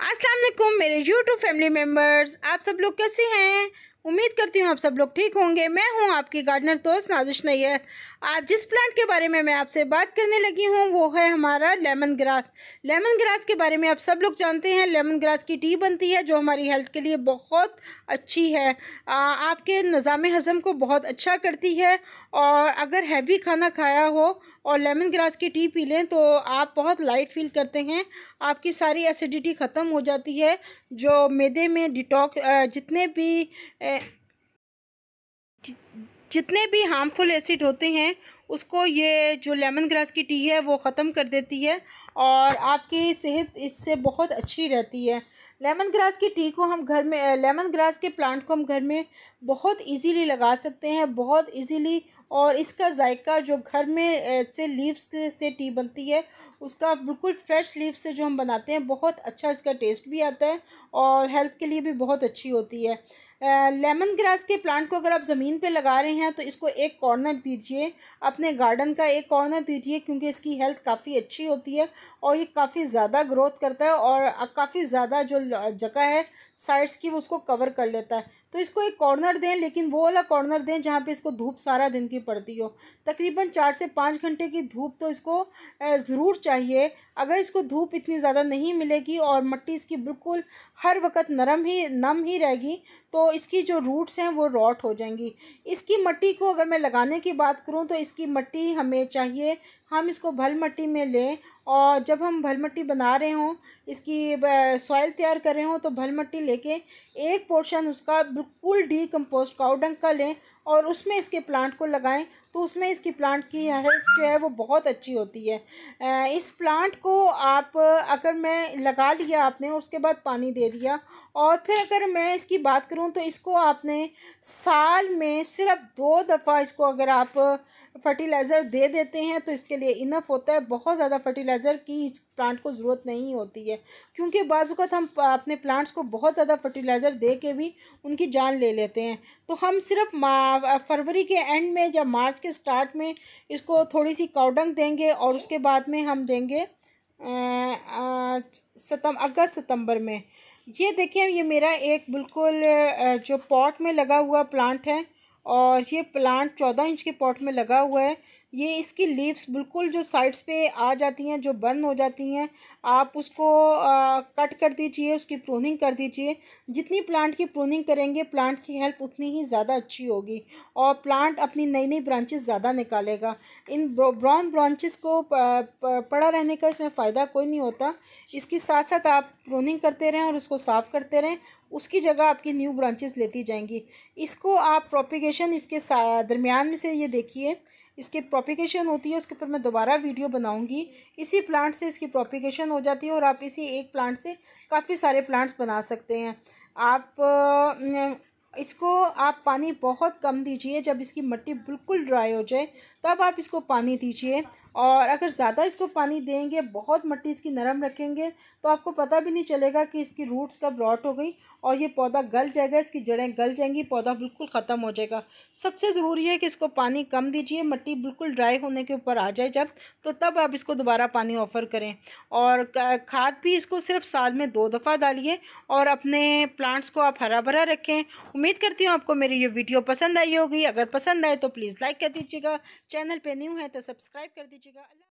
असलम मेरे YouTube family members आप सब लोग कैसे हैं उम्मीद करती हूँ आप सब लोग ठीक होंगे मैं हूँ आपकी गार्डनर दोस्त नाजिश नैयर आज जिस प्लांट के बारे में मैं आपसे बात करने लगी हूँ वो है हमारा लेमन ग्रास लेमन ग्रास के बारे में आप सब लोग जानते हैं लेमन ग्रास की टी बनती है जो हमारी हेल्थ के लिए बहुत अच्छी है आ, आपके निज़ाम हज़म को बहुत अच्छा करती है और अगर हैवी खाना खाया हो और लेमन ग्रास की टी पी लें तो आप बहुत लाइट फील करते हैं आपकी सारी एसिडिटी ख़त्म हो जाती है जो मैदे में डिटॉक्स जितने भी जितने भी हार्मफुल एसिड होते हैं उसको ये जो लेमन ग्रास की टी है वो ख़त्म कर देती है और आपकी सेहत इससे बहुत अच्छी रहती है लेमन ग्रास की टी को हम घर में लेमन ग्रास के प्लांट को हम घर में बहुत इजीली लगा सकते हैं बहुत इजीली और इसका जायका जो घर में से लीव्स से टी बनती है उसका बिल्कुल फ्रेश लीव से जो हम बनाते हैं बहुत अच्छा इसका टेस्ट भी आता है और हेल्थ के लिए भी बहुत अच्छी होती है लेमन ग्रास के प्लांट को अगर आप ज़मीन पे लगा रहे हैं तो इसको एक कॉर्नर दीजिए अपने गार्डन का एक कॉर्नर दीजिए क्योंकि इसकी हेल्थ काफ़ी अच्छी होती है और ये काफ़ी ज़्यादा ग्रोथ करता है और काफ़ी ज़्यादा जो जगह है साइड्स की वो उसको कवर कर लेता है तो इसको एक कॉर्नर दें लेकिन वो वाला कॉर्नर दें जहाँ पे इसको धूप सारा दिन की पड़ती हो तकरीबन चार से पाँच घंटे की धूप तो इसको ज़रूर चाहिए अगर इसको धूप इतनी ज़्यादा नहीं मिलेगी और मट्टी इसकी बिल्कुल हर वक्त नरम ही नम ही रहेगी तो इसकी जो रूट्स हैं वो रॉट हो जाएंगी इसकी मट्टी को अगर मैं लगाने की बात करूँ तो इसकी मट्टी हमें चाहिए हम इसको भल मट्टी में लें और जब हम भल मट्टी बना रहे हों इसकी सॉइल तैयार कर रहे हों तो भल मट्टी लेके एक पोर्शन उसका बिल्कुल डी कम्पोस्ट काउडंग का लें और उसमें इसके प्लांट को लगाएं तो उसमें इसकी प्लांट की हेल्थ जो है वो बहुत अच्छी होती है इस प्लांट को आप अगर मैं लगा लिया आपने और उसके बाद पानी दे दिया और फिर अगर मैं इसकी बात करूँ तो इसको आपने साल में सिर्फ दो दफ़ा इसको अगर आप फर्टिलाइज़र दे देते हैं तो इसके लिए इनफ होता है बहुत ज़्यादा फर्टिलाइज़र की इस प्लांट को ज़रूरत नहीं होती है क्योंकि बाज़त हम अपने प्लांट्स को बहुत ज़्यादा फर्टिलाइज़र दे के भी उनकी जान ले लेते हैं तो हम सिर्फ फरवरी के एंड में या मार्च के स्टार्ट में इसको थोड़ी सी काउडंग देंगे और उसके बाद में हम देंगे सितम अगस्त सितंबर में ये देखें ये मेरा एक बिल्कुल जो पॉट में लगा हुआ प्लांट है और ये प्लांट चौदह इंच के पॉट में लगा हुआ है ये इसकी लीव्स बिल्कुल जो साइड्स पे आ जाती हैं जो बर्न हो जाती हैं आप उसको आ, कट कर दीजिए उसकी प्रोनिंग कर दीजिए जितनी प्लांट की प्रोनिंग करेंगे प्लांट की हेल्थ उतनी ही ज़्यादा अच्छी होगी और प्लांट अपनी नई नई ब्रांचेस ज़्यादा निकालेगा इन ब्राउन ब्रांचेस को पड़ा रहने का इसमें फ़ायदा कोई नहीं होता इसके साथ साथ आप प्रोनिंग करते रहें और उसको साफ़ करते रहें उसकी जगह आपकी न्यू ब्रांचेस लेती जाएंगी इसको आप प्रोपिगेशन इसके दरमियान में से ये देखिए इसकी प्रोपिकेशन होती है उसके ऊपर मैं दोबारा वीडियो बनाऊंगी इसी प्लांट से इसकी प्रोपिकेशन हो जाती है और आप इसी एक प्लांट से काफ़ी सारे प्लांट्स बना सकते हैं आप इसको आप पानी बहुत कम दीजिए जब इसकी मिट्टी बिल्कुल ड्राई हो जाए तब आप इसको पानी दीजिए और अगर ज़्यादा इसको पानी देंगे बहुत मिट्टी इसकी नरम रखेंगे तो आपको पता भी नहीं चलेगा कि इसकी रूट्स कब रॉट हो गई और ये पौधा गल जाएगा इसकी जड़ें गल जाएंगी पौधा बिल्कुल ख़त्म हो जाएगा सबसे ज़रूरी है कि इसको पानी कम दीजिए मिट्टी बिल्कुल ड्राई होने के ऊपर आ जाए जब तो तब आप इसको दोबारा पानी ऑफ़र करें और खाद भी इसको सिर्फ साल में दो दफ़ा डालिए और अपने प्लांट्स को आप हरा भरा रखें उम्मीद करती हूँ आपको मेरी ये वीडियो पसंद आई होगी अगर पसंद आए तो प्लीज़ लाइक कर दीजिएगा चैनल पर न्यू है तो सब्सक्राइब कर दीजिएगा